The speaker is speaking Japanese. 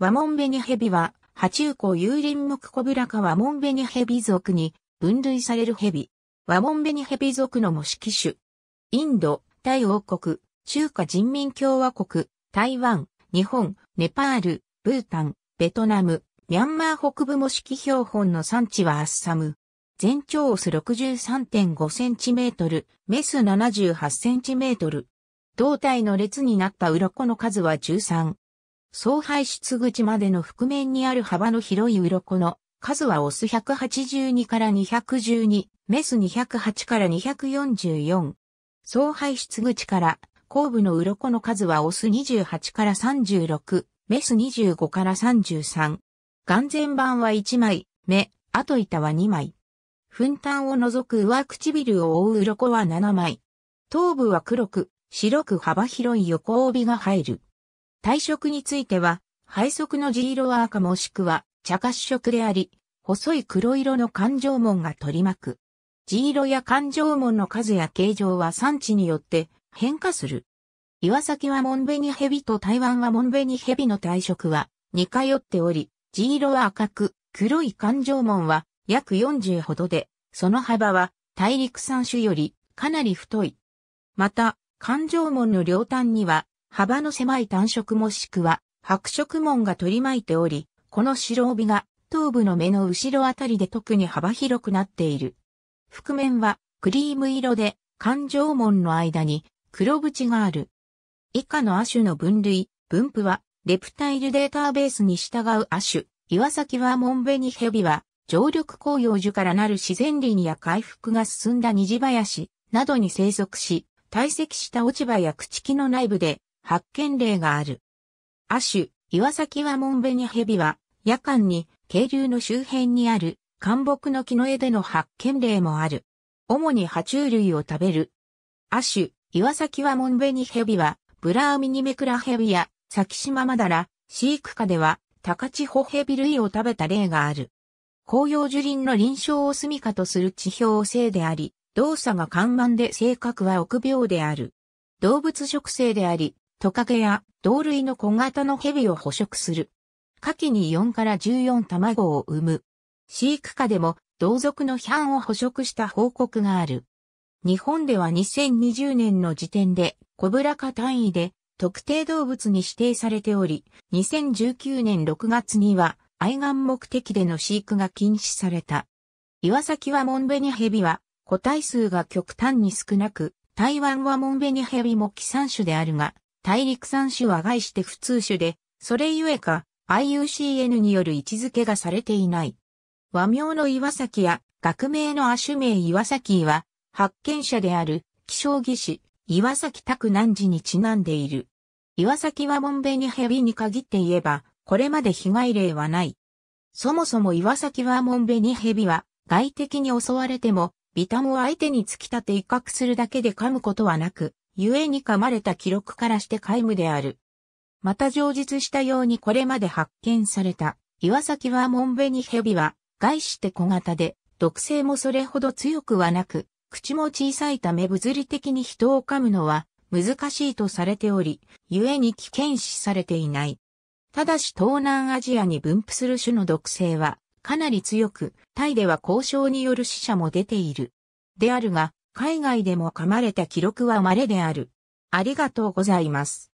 ワモンベニヘビは、爬虫リンムクコブラ科ワモンベニヘビ属に分類されるヘビ。ワモンベニヘビ属の模式種。インド、タイ王国、中華人民共和国、台湾、日本、ネパール、ブータン、ベトナム、ミャンマー北部模式標本の産地はアッサム。全長オス6 3 5ンチメートル、メス7 8トル。胴体の列になった鱗の数は13。総排出口までの覆面にある幅の広い鱗の数はオス182から212、メス208から244。総排出口から後部の鱗の数はオス28から36、メス25から33。眼前板は1枚、目、後板は2枚。粉炭を除く上唇を覆う鱗は7枚。頭部は黒く、白く幅広い横帯が入る。体色については、配色の地色は赤もしくは茶褐色であり、細い黒色の環状紋が取り巻く。地色や環状紋の数や形状は産地によって変化する。岩崎はモンベニヘビと台湾はモンベニヘビの体色は似通っており、地色は赤く、黒い環状紋は約40ほどで、その幅は大陸産種よりかなり太い。また、環状紋の両端には幅の狭い単色もしくは白色門が取り巻いており、この白帯が頭部の目の後ろあたりで特に幅広くなっている。覆面はクリーム色で環状門の間に黒縁がある。以下の亜種の分類、分布はレプタイルデータベースに従う亜種、岩崎はモンベニヘビは、常緑紅葉樹からなる自然林や回復が進んだ虹林などに生息し、堆積した落ち葉や朽ち木の内部で発見例がある。亜種、岩崎はモンベニヘビは、夜間に、渓流の周辺にある、寒木の木の絵での発見例もある。主に爬虫類を食べる。亜種、岩崎はモンベニヘビは、ブラーミニメクラヘビや、サキシママダラ、飼育下では、高千穂ヘビ類を食べた例がある。紅葉樹林の臨床を住処とする地表性であり、動作が緩慢で性格は臆病である。動物食性であり、トカゲや同類の小型の蛇を捕食する。カキに4から14卵を産む。飼育下でも同族のヒャンを捕食した報告がある。日本では2020年の時点でコブラ科単位で特定動物に指定されており、2019年6月には愛玩目的での飼育が禁止された。岩崎はモンベニヘビは個体数が極端に少なく、台湾はモンベニヘビも寄産種であるが、大陸三種は概して普通種で、それゆえか IUCN による位置づけがされていない。和名の岩崎や学名の亜種名岩崎は、発見者である気象技師岩崎拓南寺にちなんでいる。岩崎はベニに蛇に限って言えば、これまで被害例はない。そもそも岩崎はベニに蛇は、外敵に襲われても、ビタムを相手に突き立て威嚇するだけで噛むことはなく、故に噛まれた記録からして皆無である。また上述したようにこれまで発見された、岩崎はモンベニヘビは、外して小型で、毒性もそれほど強くはなく、口も小さいため物理的に人を噛むのは難しいとされており、故に危険視されていない。ただし東南アジアに分布する種の毒性はかなり強く、タイでは交渉による死者も出ている。であるが、海外でも噛まれた記録は稀である。ありがとうございます。